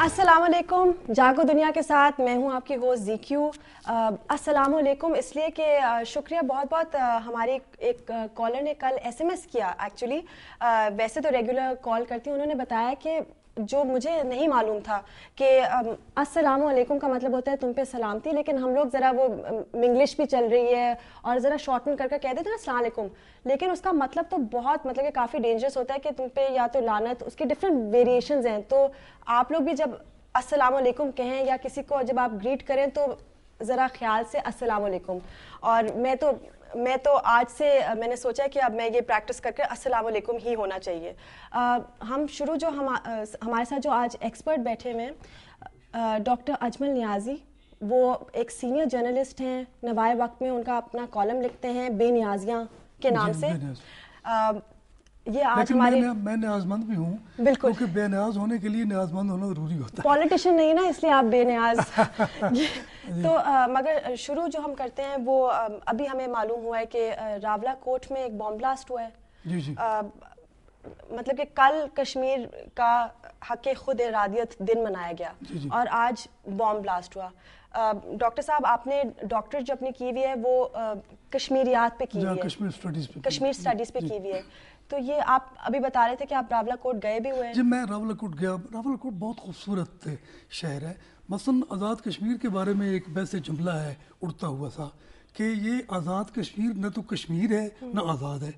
असलम जागो दुनिया के साथ मैं हूं आपकी होस्ट जी क्यू असलम इसलिए कि शुक्रिया बहुत बहुत हमारे हमारी एक कॉलर ने कल एसएमएस किया एक्चुअली वैसे तो रेगुलर कॉल करती हूँ उन्होंने बताया कि जो मुझे नहीं मालूम था कि अस्सलाम वालेकुम का मतलब होता है तुम पे सलामती लेकिन हम लोग ज़रा वो इंग्लिश भी चल रही है और ज़रा शॉर्टन करके कह देते ना सलामकुम लेकिन उसका मतलब तो बहुत मतलब कि काफ़ी डेंजरस होता है कि तुम पे या तो लानत उसके डिफरेंट वेरिएशन हैं तो आप लोग भी जब अस्सलाम वालेकुम कहें या किसी को जब आप ग्रीट करें तो ज़रा ख्याल से अस्सलाम वालेकुम और मैं तो मैं तो आज से मैंने सोचा कि अब मैं ये प्रैक्टिस करके अस्सलाम वालेकुम ही होना चाहिए आ, हम शुरू जो हम हमारे साथ जो आज एक्सपर्ट बैठे हुए हैं डॉक्टर अजमल नियाजी वो एक सीनियर जर्नलिस्ट हैं नवाए वक्त में उनका अपना कॉलम लिखते हैं बेनियाजियाँ के नाम से ये आज हमारे मैं, मैं न्याजमंद भी हूँ बिल्कुल क्योंकि बेनियाज होने के लिए न्याजमंद होना जरूरी होता है पॉलिटिशियन नहीं ना इसलिए आप बेनियाज तो आ, हम्म। मगर शुरू जो हम करते हैं वो आ, अभी हमें मालूम हुआ है कि रावला कोट में एक बॉम्ब ब्लास्ट हुआ है जी जी। आ, मतलब कि कल कश्मीर का हक खुद इरादियत दिन मनाया गया जी जी। और आज बॉम्ब ब्लास्ट हुआ डॉक्टर साहब आपने डॉक्टर जो अपनी की हुई है वो कश्मीरियात पे की हुई है कश्मीर स्टडीज पे कश्मीर स्टडीज पे की हुई है तो ये आप अभी बता रहे थे कि आप रावला कोट गए भी हुए हैं जी मैं रावला कोट गया रावला कोट बहुत खूबसूरत शहर है मसन आज़ाद कश्मीर के बारे में एक वैसे जुमला है उड़ता हुआ सा कि ये आज़ाद कश्मीर न तो कश्मीर है न हम्म। आज़ाद है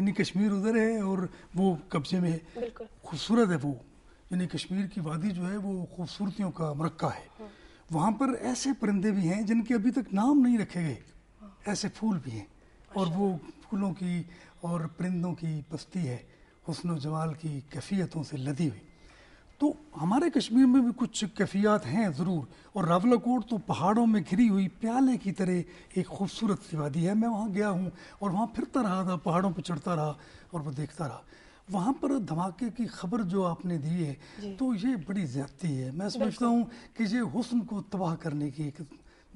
यानी कश्मीर उधर है और वो कब्जे में है खूबसूरत है वो यानी कश्मीर की वादी जो है वो खूबसूरतियों का मरक्का है हम्म। वहाँ पर ऐसे परिंदे भी हैं जिनके अभी तक नाम नहीं रखे गए ऐसे फूल भी हैं और अच्छा। वो फूलों की और परिंदों की बस्ती है व जमाल की कैफियतों से लदी हुई तो हमारे कश्मीर में भी कुछ कैफियात हैं ज़रूर और रावलाकोट तो पहाड़ों में घिरी हुई प्याले की तरह एक खूबसूरत सी वादी है मैं वहाँ गया हूँ और वहाँ फिरता रहा था पहाड़ों पर चढ़ता रहा और वो देखता रहा वहाँ पर धमाके की खबर जो आपने दी है तो ये बड़ी ज्यादती है मैं समझता हूँ कि ये हुस्न को तबाह करने की एक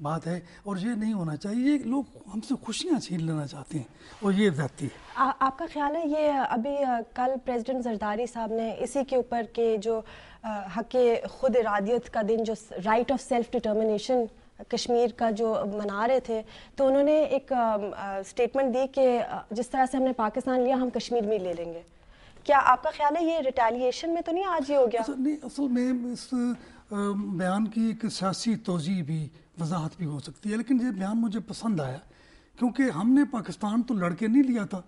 बात है और ये नहीं होना चाहिए ये लोग हमसे खुशियाँ छीन लेना चाहते हैं और ये जाती है आ, आपका ख्याल है ये अभी कल प्रेसिडेंट जरदारी साहब ने इसी के ऊपर के जो हक खुद इरादियत का दिन जो right of self determination Kashmir का जो मना रहे थे तो उन्होंने एक स्टेटमेंट दी कि जिस तरह से हमने पाकिस्तान लिया हम कश्मीर में ले लेंगे क्या आपका ख्याल है ये रिटेलिएशन में तो नहीं आज ही हो गया असल, अच्छा, नहीं असल में इस बयान की एक सियासी तोज़ी भी वजाहत भी हो सकती है लेकिन ये बयान मुझे पसंद आया क्योंकि हमने पाकिस्तान तो लड़के नहीं लिया था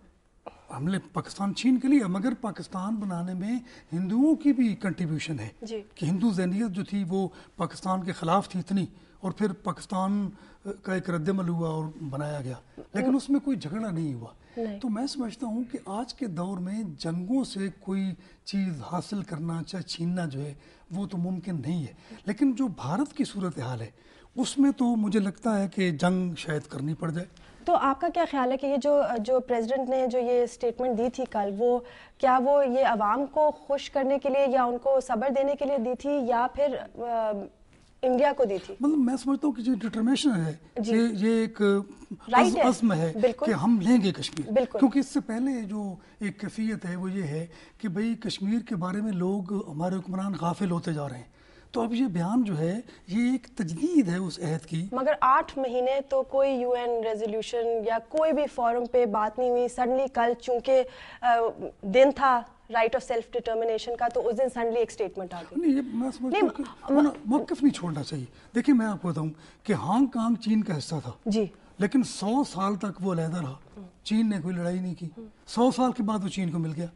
हमने पाकिस्तान छीन के लिया मगर पाकिस्तान बनाने में हिंदुओं की भी कंट्रीब्यूशन है कि हिंदू जहनीत जो थी वो पाकिस्तान के ख़िलाफ़ थी इतनी और फिर पाकिस्तान का एक रद्दमल हुआ और बनाया गया लेकिन हम्म। उसमें कोई झगड़ा नहीं हुआ तो मैं समझता हूँ कि आज के दौर में जंगों से कोई चीज़ हासिल करना चाहे छीनना जो है वो तो मुमकिन नहीं है लेकिन जो भारत की सूरत हाल है उसमें तो मुझे लगता है कि जंग शायद करनी पड़ जाए तो आपका क्या ख्याल है कि ये जो जो प्रेसिडेंट ने जो ये स्टेटमेंट दी थी कल वो क्या वो ये आवाम को खुश करने के लिए या उनको सब्र देने के लिए दी थी या फिर आ, इंडिया को दी थी मतलब मैं समझता हूँ कि जो डिटर्मेशन है ये ये एक right अज़म है, है कि हम लेंगे कश्मीर क्योंकि इससे पहले जो एक कैफियत है वो ये है कि भाई कश्मीर के बारे में लोग हमारे हुक्मरान गाफिल होते जा रहे हैं तो अब ये बयान जो है ये एक तजदीद है उस अहद की मगर आठ महीने तो कोई यूएन रेजोल्यूशन या कोई भी फॉरम पे बात नहीं हुई सडनली कल चूंकि दिन था राइट ऑफ सेल्फ डिटर्मिनेशन का तो उस दिन सडनली एक स्टेटमेंट आ गई नहीं ये मैं समझता हूँ मौकफ नहीं छोड़ना चाहिए देखिए मैं आपको बताऊँ कि हांगकांग चीन का हिस्सा था जी लेकिन सौ साल तक वो अलहदा रहा चीन ने कोई लड़ाई नहीं की सौ साल के बाद वो चीन को मिल गया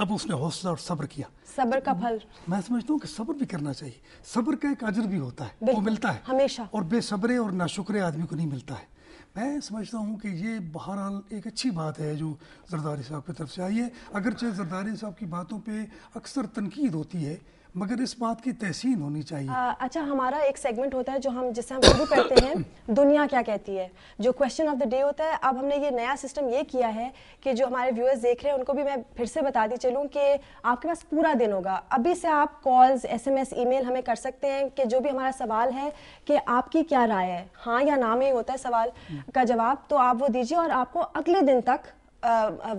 अब उसने हौसला और सब्र किया सब्र का फल मैं समझता हूँ कि सब्र भी करना चाहिए सब्र का एक अजर भी होता है वो मिलता है हमेशा और बेसब्रे और नाशुक्रे आदमी को नहीं मिलता है मैं समझता हूँ कि ये बहरहाल एक अच्छी बात है जो जरदारी साहब की तरफ से आई है अगरचे जरदारी साहब की बातों पर अक्सर तनकीद होती है मगर इस बात की तहसीन होनी चाहिए आ, अच्छा हमारा एक सेगमेंट होता है जो हम जिससे हम शुरू करते हैं दुनिया क्या कहती है जो क्वेश्चन ऑफ द डे होता है अब हमने ये नया सिस्टम ये किया है कि जो हमारे व्यूअर्स देख रहे हैं उनको भी मैं फिर से बताती चलूँ कि आपके पास पूरा दिन होगा अभी से आप calls S M S email हमें कर सकते हैं कि जो भी हमारा सवाल है कि आपकी क्या राय है हाँ या ना में होता है सवाल हम्म। का जवाब तो आप वो दीजिए और आपको अगले दिन तक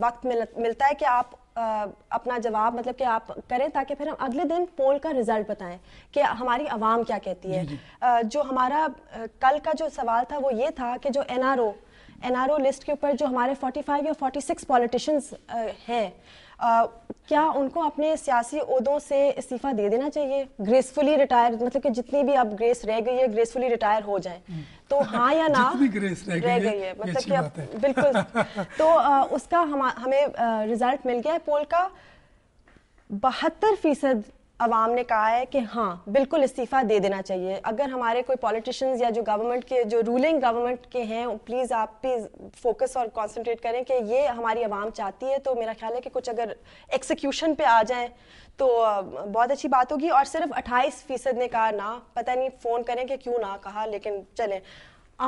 वक्त मिल, मिलता है कि आप अपना जवाब मतलब कि आप करें ताकि फिर हम अगले दिन पोल का रिजल्ट बताएं कि हमारी आवाम क्या कहती है जो हमारा कल का जो सवाल था वो ये था कि जो एनआरओ एनआरओ लिस्ट के ऊपर जो हमारे 45 या 46 पॉलिटिशियंस हैं क्या उनको अपने सियासी उहदों से इस्तीफा दे देना चाहिए ग्रेसफुली रिटायर मतलब कि जितनी भी अब ग्रेस रह गई है ग्रेसफुली रिटायर हो जाए हम्म। तो हाँ या ना ग्रेस रह, रह गई है मतलब कि अब बिल्कुल तो आ, उसका हम हमें रिजल्ट मिल गया है पोल का बहत्तर फीसद आवाम ने कहा है कि हाँ बिल्कुल इस्तीफ़ा दे देना चाहिए अगर हमारे कोई पॉलिटिशियंस या जो गवर्नमेंट के जो रूलिंग गवर्नमेंट के हैं प्लीज़ आप भी फोकस और कॉन्सनट्रेट करें कि ये हमारी आवाम चाहती है तो मेरा ख्याल है कि कुछ अगर एक्सिक्यूशन पे आ जाए तो बहुत अच्छी बात होगी और सिर्फ अट्ठाईस फीसद ने कहा ना पता नहीं फ़ोन करें कि क्यों ना कहा लेकिन चलें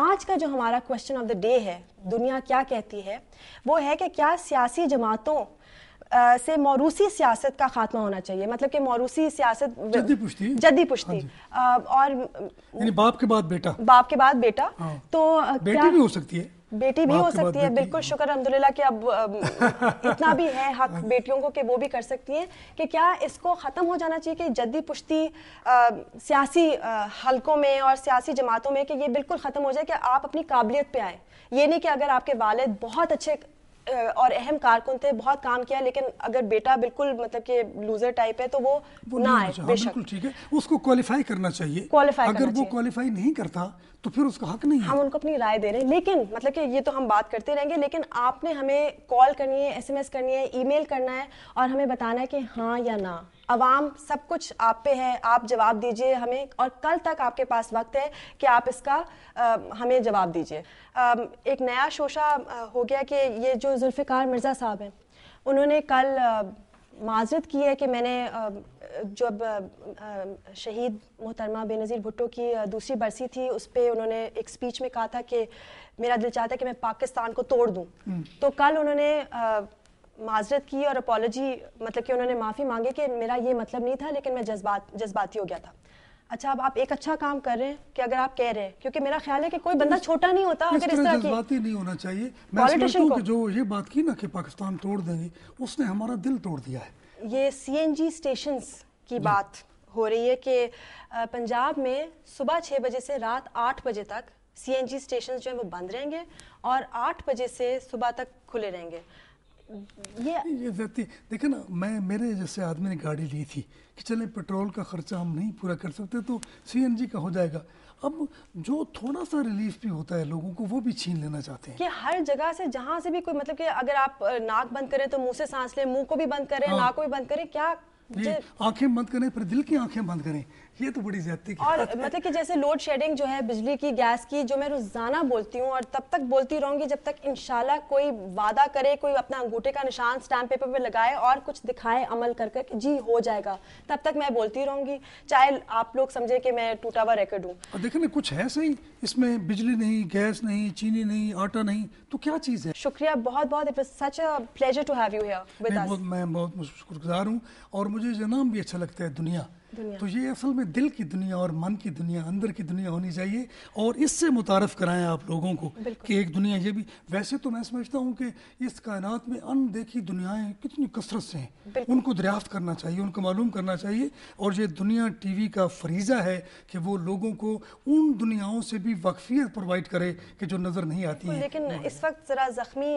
आज का जो हमारा क्वेश्चन ऑफ द डे है दुनिया क्या कहती है वो है कि क्या सियासी जमातों से मौरूसी सियासत का खात्मा होना चाहिए मतलब कि मौरूसी सियासत जद्दी पुश्ती जद्दी पुश्ती हाँ और यानी बाप के बाद बेटा बाप के बाद बेटा हाँ। तो बेटी भी हो सकती है बेटी भी हो सकती है बिल्कुल शुक्र अलहमदिल्ला कि अब इतना भी है हक हाँ। बेटियों को कि वो भी कर सकती हैं कि क्या इसको ख़त्म हो जाना चाहिए कि जद्दी पुश्ती सियासी हलकों में और सियासी जमातों में कि ये बिल्कुल ख़त्म हो जाए कि आप अपनी काबिलियत पे आए ये नहीं कि अगर आपके वालिद बहुत अच्छे और अहम कारकुन थे बहुत काम किया लेकिन अगर बेटा बिल्कुल मतलब कि लूजर टाइप है तो वो, वो ना आए हाँ, बिल्कुल ठीक है उसको क्वालिफाई करना चाहिए क्वालिफाई अगर वो क्वालिफाई नहीं करता तो फिर उसका हक नहीं है हम उनको अपनी राय दे रहे हैं लेकिन मतलब कि ये तो हम बात करते रहेंगे लेकिन आपने हमें कॉल करनी है एसएमएस करनी है ईमेल करना है और हमें बताना है कि हाँ या ना अवाम सब कुछ आप पे है आप जवाब दीजिए हमें और कल तक आपके पास वक्त है कि आप इसका आ, हमें जवाब दीजिए एक नया शोशा हो गया कि ये जो जुल्फ़िकार मिर्ज़ा साहब हैं उन्होंने कल माजरत की है कि मैंने जब शहीद मोहतरमा बेनज़ीर भुट्टो की दूसरी बरसी थी उस पर उन्होंने एक स्पीच में कहा था कि मेरा दिल चाहता है कि मैं पाकिस्तान को तोड़ दूँ हम्म। तो कल उन्होंने माजरत की और अपोलॉजी मतलब कि उन्होंने माफ़ी मांगी कि मेरा ये मतलब नहीं था लेकिन मैं जज्बात जज्बाती हो गया था अच्छा अब आप एक अच्छा काम कर रहे हैं कि अगर आप कह रहे हैं क्योंकि मेरा ख्याल है कि कोई बंदा छोटा नहीं होता अगर इस तरह जज्बाती नहीं होना चाहिए पॉलिटिशियन तो को जो ये बात की ना कि पाकिस्तान तोड़ देंगे उसने हमारा दिल तोड़ दिया है ये सी एन जी स्टेशन की बात हो रही है कि पंजाब में सुबह छः बजे से रात आठ बजे तक सी एन जी स्टेशन जो हैं वो बंद रहेंगे और आठ बजे से सुबह तक खुले रहेंगे ये व्यक्ति देखे ना मैं मेरे जैसे आदमी ने गाड़ी ली थी कि चले पेट्रोल का खर्चा हम नहीं पूरा कर सकते तो सीएनजी का हो जाएगा अब जो थोड़ा सा रिलीफ भी होता है लोगों को वो भी छीन लेना चाहते हैं कि हर जगह से जहां से भी कोई मतलब कि अगर आप नाक बंद करें तो मुंह से सांस लें मुंह को भी बंद करें हाँ। नाक को भी बंद करें क्या आंखें बंद करें फिर दिल की आंखें बंद करें ये तो बड़ी ज्यादा और मतलब कि जैसे लोड शेडिंग जो है बिजली की गैस की जो मैं रोजाना बोलती हूँ और तब तक बोलती रहूंगी जब तक इनशाला कोई वादा करे कोई अपना अंगूठे का निशान स्टैम्प पेपर पे लगाए और कुछ दिखाए अमल कर कर जी हो जाएगा तब तक मैं बोलती रहूंगी चाहे आप लोग समझे कि मैं टूटा हुआ रेकर्ड हूँ देखिए ना कुछ है सही इसमें बिजली नहीं गैस नहीं चीनी नहीं आटा नहीं तो क्या चीज़ है शुक्रिया बहुत बहुत it such pleasure to have you here मैं बहुत शुक्रगुजार हूँ और मुझे जनाम भी अच्छा लगता है दुनिया तो ये असल में दिल की दुनिया और मन की दुनिया अंदर की दुनिया होनी चाहिए और इससे मुतारफ़ कराएं आप लोगों को कि एक दुनिया ये भी वैसे तो मैं समझता हूँ कि इस कायनात में अनदेखी दुनियाएं कितनी कसरत से हैं उनको दरियाफ्त करना चाहिए उनको मालूम करना चाहिए और ये दुनिया टी वी का फरीज़ा है कि वो लोगों को उन दुनियाओं से भी वक्फियत प्रोवाइड करे कि जो नज़र नहीं आती है लेकिन इस वक्त ज़रा ज़ख्मी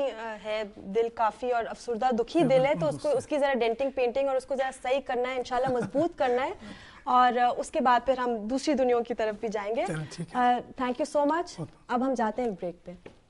है दिल काफ़ी और अफसरदा दुखी दिल है तो, तो उसको उसकी ज़रा डेंटिंग पेंटिंग और उसको ज़रा सही करना है इन मजबूत करना है और उसके बाद फिर हम दूसरी दुनिया की तरफ भी जाएंगे थैंक यू सो मच अब हम जाते हैं ब्रेक पे